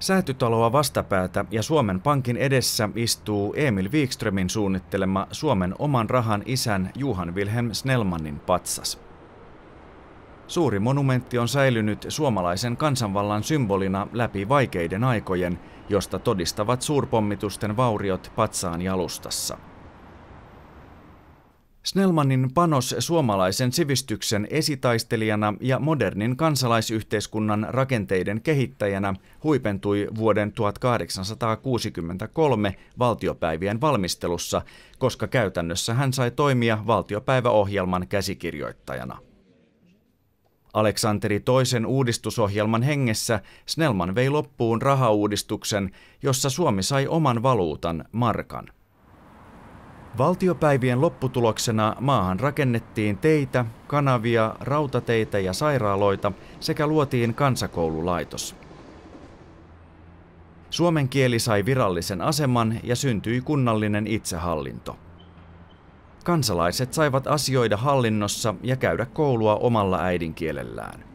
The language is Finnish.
Säätytaloa vastapäätä ja Suomen Pankin edessä istuu Emil Wikströmin suunnittelema Suomen oman rahan isän Juhan Wilhelm Snellmanin patsas. Suuri monumentti on säilynyt suomalaisen kansanvallan symbolina läpi vaikeiden aikojen, josta todistavat suurpommitusten vauriot patsaan jalustassa – Snellmanin panos suomalaisen sivistyksen esitaistelijana ja modernin kansalaisyhteiskunnan rakenteiden kehittäjänä huipentui vuoden 1863 valtiopäivien valmistelussa, koska käytännössä hän sai toimia valtiopäiväohjelman käsikirjoittajana. Aleksanteri toisen uudistusohjelman hengessä Snellman vei loppuun rahauudistuksen, jossa Suomi sai oman valuutan, markan – Valtiopäivien lopputuloksena maahan rakennettiin teitä, kanavia, rautateitä ja sairaaloita sekä luotiin kansakoululaitos. Suomen kieli sai virallisen aseman ja syntyi kunnallinen itsehallinto. Kansalaiset saivat asioida hallinnossa ja käydä koulua omalla äidinkielellään.